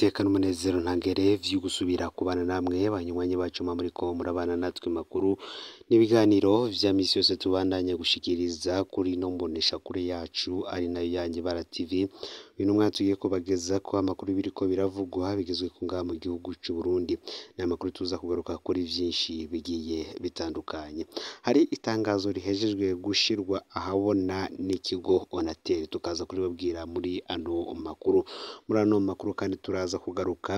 iteka n'umunezero ntangere byo gusubira kubana namwe banywanyi bacu muriko murabana natwe makuru n'ibiganiro bya misi yose tubandanye gushyikiriza kuri no mbonesha kure yacu ari nayo yanjye bara TV Ni bintu tugiye kubageza ko amakuru biri ko biravugwa bigezwe ku ngaha mu gihugu cy'u Burundi ni amakuru tuza kugaruka kuri byinshi bigiye bitandukanye hari itangazo rihejejwe gushyirwa ahabona n'ikigo Onatel tukaza kuribabwira muri ano makuru muri ano makuru kandi turaza kugaruka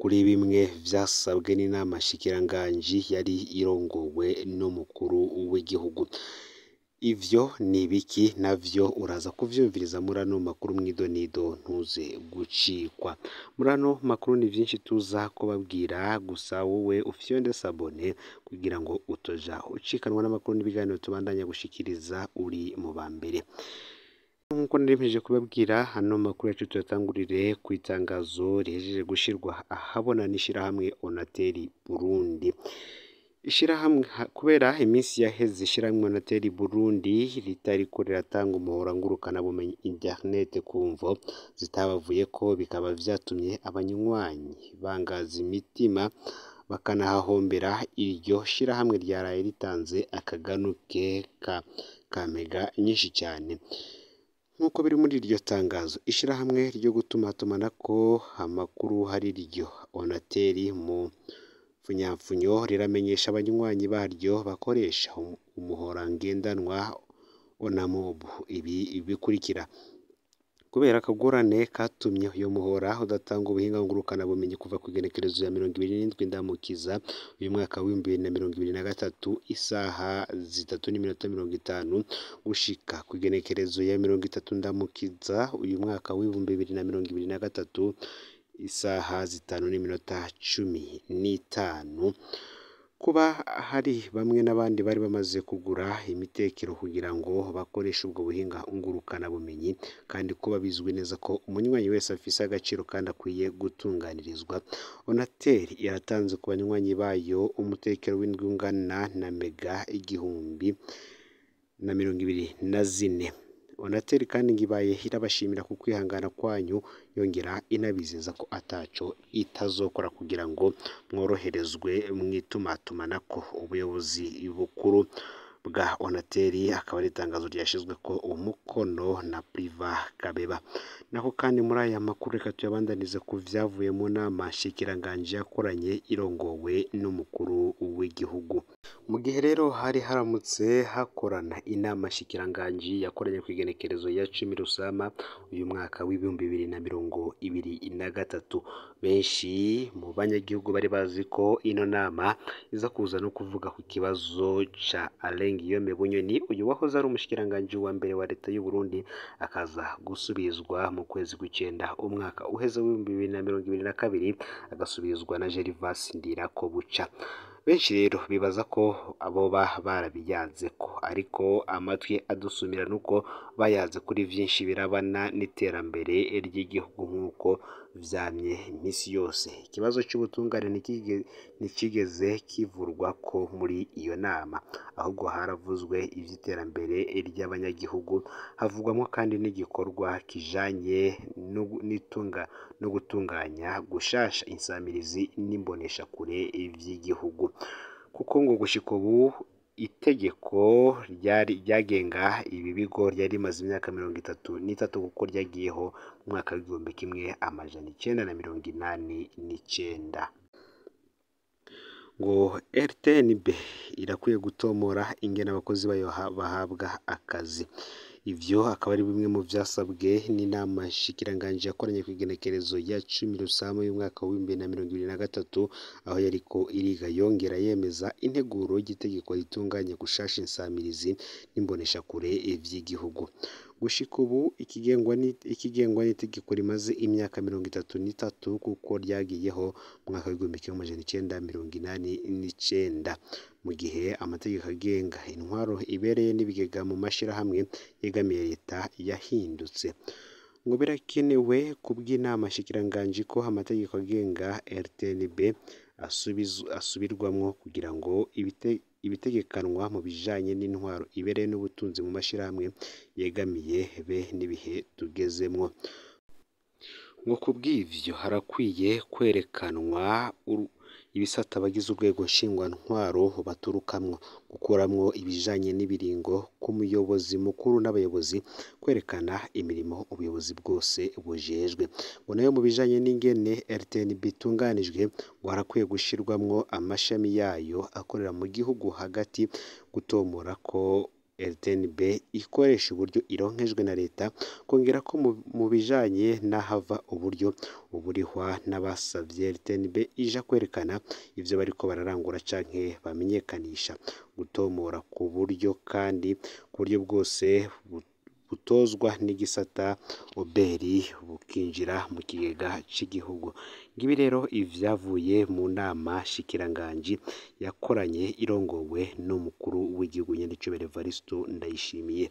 kuri bimwe byasabwe n'inama shikirangajwi yari irongowe n'umukuru w'igihugu ibyo ni ibiki nabyo uraza kubyumviriza muri ano makuru mu idonido ntuze gucikwa muri ano makuru ni byinshi tuza kubabwira gusa wowe ufite sabone kugira ngo utoja ucikanwa n'amakuru n'ibiganiro tubandanya gushyikiriza uri mu ba mbere nk'uko nari kubabwira hano makuru yacu tuyatangurire ku itangazo rihejeje gushyirwa ahabona n'ishyirahamwe onateri burundi ishyirahamwe kubera iminsi yaheze ishyirahamwe noteri Burundi ritari ko riratanga umuhora ngurukanabumenyi internet ku mvo zitabavuye ko bikaba byatumye abanywanyi bangaza imitima bakanahahombera iryo shyirahamwe ryaraye ritanze ke ka kamega nyinshi cyane nk'uko biri muri iryo tangazo ishyirahamwe ryo gutuma gutumatumana ko amakuru hari iryo onateri mu Pfunyapfunyo riramenyesha abanywanyi baryo bakoresha um-, umuhora ngendanwa ONAMOB ibi bikurikira: kubera akagorane katumye uyu muhora udatanga ubuhinga bumenyi kuva ku igenekerezo rya mirongo ibiri n'indwi Ndamukiza, uyu mwaka w'ibihumbi bibiri na mirongo ibiri na gatatu, isaha zitatu n'iminota mirongo itanu, ushika ku igenekerezo ya mirongo itatu Ndamukiza, uyu mwaka w'ibihumbi bibiri na mirongo ibiri na gatatu. isaha zitanu n'iminota cumi n'itanu, kuba hari bamwe n'abandi bari bamaze kugura imitekero kugira ngo bakoreshe ubwo buhinga bumenyi kandi kuba bizwi neza ko umunywanyi wese afise agaciro kandi akwiye gutunganirizwa, Onatel yaratanze ku banywanyi bayo umutekero w'indwi ungana na mega igihumbi na mirongo ibiri na zine. Onatel kandi ngo ibayeho irabashimira ku kwihangana kwanyu yongera inabizeza ko atacyo itazokora kugira ngo mworoherezwe mu itumatumanako ubuyobozi bukuru bwa onateri akaba ari itangazo ryashyizwe ko umukono na puriva kabeba naho kandi muri aya makuru reka tuyabandanize ku byavuye mu nama nshyikiranganji yakoranye irongowe n'umukuru w'igihugu mu gihe rero hari haramutse hakorana inama nshyikiranganji yakoranye ku igenekerezo ya cumi rusama uyu mwaka w'ibihumbi bibiri na mirongo ibiri na gatatu benshi mu banyagihugu bari bazi ko ino nama iza kuza no kuvuga ku kibazo cya arenge ngiyome bunyoni uyu wahoze ari umushikiranganji wa mbere wa leta y'u Burundi akaza gusubizwa mu kwezi kw'icyenda umwaka uheze w'ibihumbi bibiri na mirongo ibiri na kabiri agasubizwa na ko buca benshi rero bibaza ko abo baba barabiyanze ko ariko amatwi adusumira nuko bayanze kuri byinshi birabana n'iterambere ry'igihugu nk'uko byamye iminsi yose ikibazo cy'ubutungane ntikigeze kivurwa ko muri iyo nama ahubwo haravuzwe iby'iterambere ry'abanyagihugu havugwamo kandi n'igikorwa kijanye no gutunganya gushasha insamirizi n'imboneshakure by'igihugu kuko ngo gushika ubu itegeko ryagenga ibi bigo ryari rimaze imyaka mirongo itatu n'itatu kuko ryagiyeho mu mwaka w'igihumbi kimwe amajana icyenda na mirongo inani n'icyenda ngo RTNB irakwiye gutomora ingene abakozi bayo bahabwa akazi Ivyo akaba ari bimwe mu byasabwe n'inama nshikiranganji yakoranye kw'igenekerezo ya cumi Rusama y'umwaka w'ibihumbi na mirongo ibiri na gatatu aho yariko iriga yongera yemeza integuro y'itegeko ritunganya gushasha insamirizi n'imboneshakure vy'igihugu gushika ubu ikigengwa n'itegeko rimaze imyaka mirongo itatu n'itatu kuko ryagiyeho mu w'igihumbi kimwe amajana icyenda mirongo inani n'icyenda mu gihe amategeko agenga intwaro ibereye n'ibigega mu mashyirahamwe yegamiye leta yahindutse ngo birakenewe ku kubw'inama shikiranganji ko amategeko agenga rtnb asubirwamo kugira ngo ibite ibitegekanwa mu bijanye n'intwaro ibere n'ubutunzi mu mashyirahamwe yegamiye be n'ibihe tugezemo ngo ku bw'ibyo harakwiye kwerekanwa ibisata abagize urwego nshingwantwaro baturukamwo, gukuramwo ibijanye n'ibiringo ku muyobozi mukuru n'abayobozi, kwerekana imirimo ubuyobozi bwose bujejwe, ngo nayo mu bijanye n'ingene RTNB bitunganijwe ngo harakwiye gushirwamwo amashami yayo akorera mu gihugu hagati, gutomora ko RDB ikoresha uburyo ironkejwe na leta kongera ko mu bijanye n'ahava uburyo uburihwa n'abasabye RDB ija kwerekana ibyo bariko bararangura canke bamenyekanisha gutomora ku buryo kandi ku buryo bwose butuma butozwa n'igisata oberi bukinjira mu kigega cy'igihugu ngibi rero ibyavuye mu nama shikiranganji yakoranye irongowe n'umukuru w'igihugu nyendacyobe evaristo ndayishimiye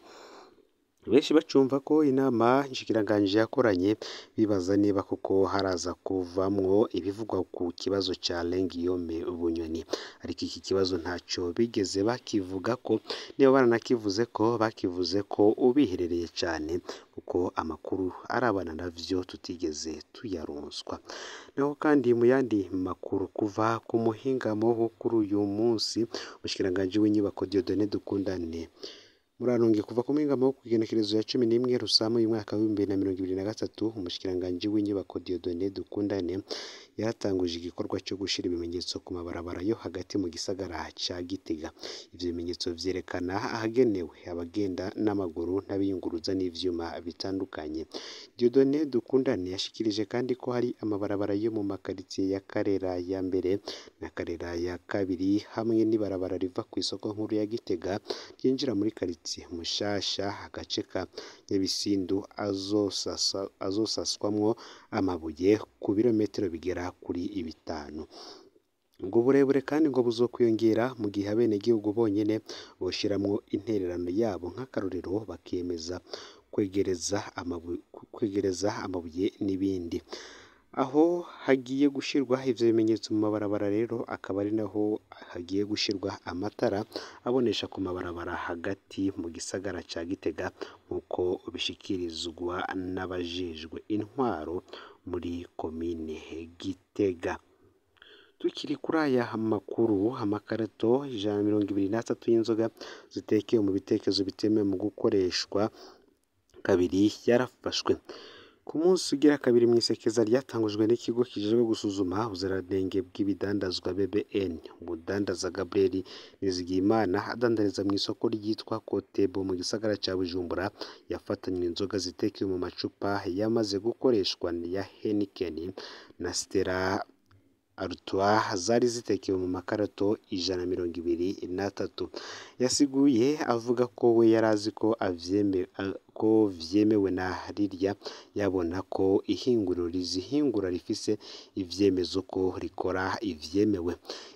benshi bacumva ko inama nshikiranganji yakoranye bibaza niba kuko haraza kuvamwo ibivugwa ku kibazo cya Lengiyome Bunyoni ariko iki kibazo ntacyo bigeze bakivuga ko niba baranakivuze ko bakivuze ko ubiherereye cyane kuko amakuru arabana navyo tutigeze tuyaronswa naho kandi mu yandi makuru kuva ku muhingamo wo kuri uyu munsi umushikiranganji w'inyubako Dieudonné Dukundane Murarungi kuva ku muhingamo wo ku ya cumi n'imwe Rusamu y'umwaka w'ibihumbi na mirongo ibiri na gatatu umushikiranganji w'inyubako Dieudonné Dukundane yaratanguje igikorwa cyo gushyira ibimenyetso ku mabarabara yo hagati mu gisagara cya Gitega ibyo bimenyetso byerekana ahagenewe abagenda n'amaguru n'abiyunguruza n’ibyuma bitandukanye Dieudonné Dukundane yashyikirije kandi ko hari amabarabara yo mu makaritsiye ya Karera ya mbere na Karera ya kabiri hamwe n'ibarabara riva ku isoko nkuru ya Gitega ryinjira muri karitsiye mushasha agace ka Nyabisindu azosaswamwo amabuye ku birometero bigera kuri bitanu ubwo burebure kandi ngo buzokwiyongera mu gihe abenegihugu bonyine boshiramwo intererano yabo nk'akarorero bakiyemeza kwegereza amabuye n'ibindi aho hagiye gushyirwa ibyo bimenyetso mu mabarabara rero akaba ari naho hagiye gushyirwa amatara abonesha ku mabarabara hagati mu gisagara cya Gitega nk'uko bishyikirizwa n'abajejwe intwaro muri komine Gitega tukiri kuri aya makuru amakarito ijana na mirongo ibiri n'atatu y'inzoga zitekeye mu bitekerezo bitemewe mu gukoreshwa kabiri yarafashwe ku munsi ugira kabiri mu isekeza ryatangujwe n'ikigo kijejwe gusuzuma ubuziranenge bw'ibidandazwa BBN umudandaza Gabriel Nizigiyimana adandariza mu isoko ryitwa Kotebo mu gisagara cya Bujumbura yafatanywe inzoga zitekewe mu macupa yamaze gukoreshwa ya Heineken na Stella Artois zari zitekewe mu makarato ijana mirongo ibiri n'atatu yasiguye avuga ko we yari azi ko abyemera ko byemewe na rirya yabona ko ihinguriro rizihingura rifise ivyemeza ko rikora ivyemewe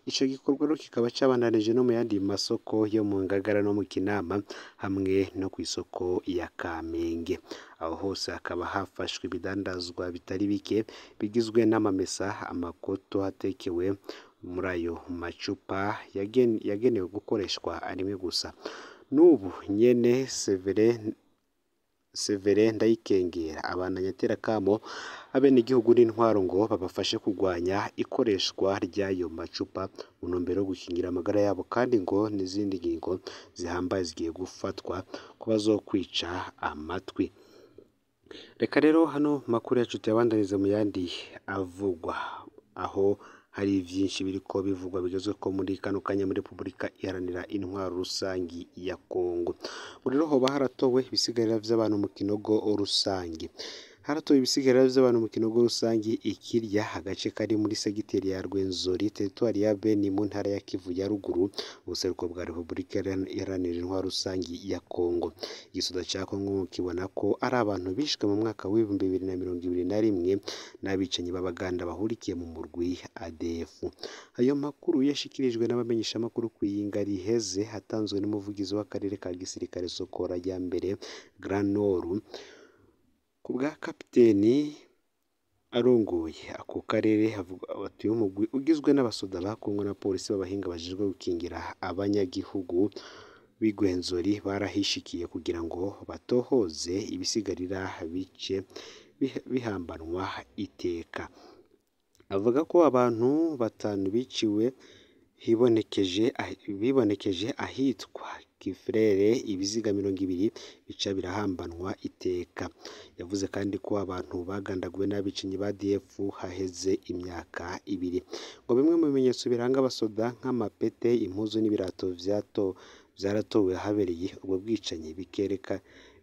ico gikorwa rero kikaba cabandanije no mu yandi masoko yo mu Ngagara no mu Kinama hamwe no ku isoko ya Kamenge aho hose hakaba hafashwe ibidandazwa bitari bike bigizwe n'amamesa amakoto atekewe muri ayo macupa yagenewe gukoreshwa arimwe gusa n'ubu nyene severe Severin Ndayikengera abandanya atera akamo abenegihugu n'intwaro ngo babafashe kugwanya ikoreshwa ry'ayo macupa mu ntumbero yo gukingira amagara yabo kandi ngo n'izindi ngingo zihambaye zigiye gufatwa kuba zo kwica amatwi. Reka rero hano makuru yacu tuyabandanize mu yandi avugwa aho hari byinshi biri ko bivugwa bigezwe ko muri kano kanya muri repubulika iharanira intwaro rusange ya kongo ngo rero hoba ibisigarira by'abantu mu kinogo rusange haratowe ibisigara by'abantu mu kinogo rusange ikirya agace kari muri segiteri ya Rwenzori teritwari ya Beni mu ntara ya Kivu ya ruguru ubuseruko bwa Repubulika iharanira intwaro rusange ya Kongo igisoda cya Kongo kibona ko ari abantu bishwe mu mwaka w'ibihumbi bibiri na mirongo ibiri na rimwe n'abicanyi b'abaganda bahurikiye mu murwi ADF ayo makuru yashyikirijwe n'abamenyeshamakuru ku Yingari Heze hatanzwe n'umuvugizi w'akarere ka gisirikare Sokora ya mbere Granoru Ku bwa Kapiteni arongoye ako karere hatuye umugwi ugizwe n'abasoda bakongwe n'abapolisi b'abahinga bajejwe gukingira abanyagihugu b'igwenzori barahishikiye kugira ngo batohoze ibisigarira bice bihambanwa iteka. Avuga ko abantu batanu biciwe ah, bibonekeje ahitwa kifurere ibiziga mirongo ibiri bica birahambanwa iteka yavuze kandi ko abantu bagandaguwe n'abicanyi ba DF haheze imyaka ibiri ngo bimwe mu bimenyetso biranga abasoda nk'amapete impuzu n'ibirato byato byaratowe habereye ubwo bwicanyi bikereka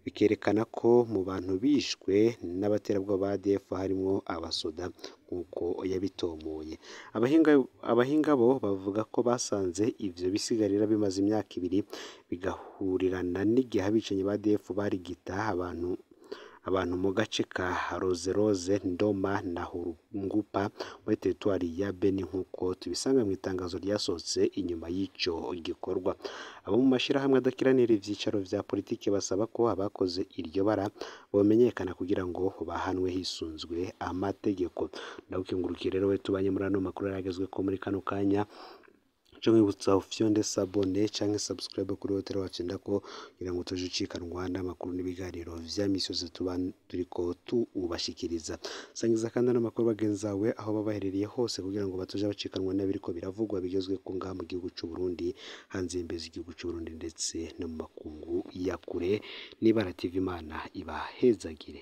bikerekana ko mu bantu bishwe n'abaterabwoba ba ADF harimo abasoda nk'uko yabitomoye abahinga bo bavuga ko basanze ibyo bisigarira bimaze imyaka ibiri bigahurirana n'igihe abicanyi ba ADF barigita abantu abantu mu gace ka Rose-Rose, Ndoma na Hurungupa muri teritwari ya Beni nk'uko tubisanga mu itangazo ryasohotse inyuma y'icyo gikorwa. Abo mu mashyirahamwe adakiranira ibyicaro bya politiki basaba ko abakoze iryo bara bamenyekana kugira ngo bahanwe hisunzwe amategeko. Ndagukingurikiye rero we tubanye muri ano makuru yaragezwe ko muri kano kanya nca nkwibutsa ufyonde sabone cyangwa subscribe kuri hoteli wacu ndako kugira ngo tujye ucikanwa n'amakuru n'ibiganiro vya misi yose tuba turiko tuwubashikiriza sangiza kandi n'amakuru bagenzawe aho baba hose kugira ngo batuja bacikanwa n'abiriko biravugwa bigezweko ngaha mu gihugu cy'u Burundi hanze y'imbezi igihugu cy'u Burundi ndetse no mu makungu ya kure n'ibara TV imana ibahezagire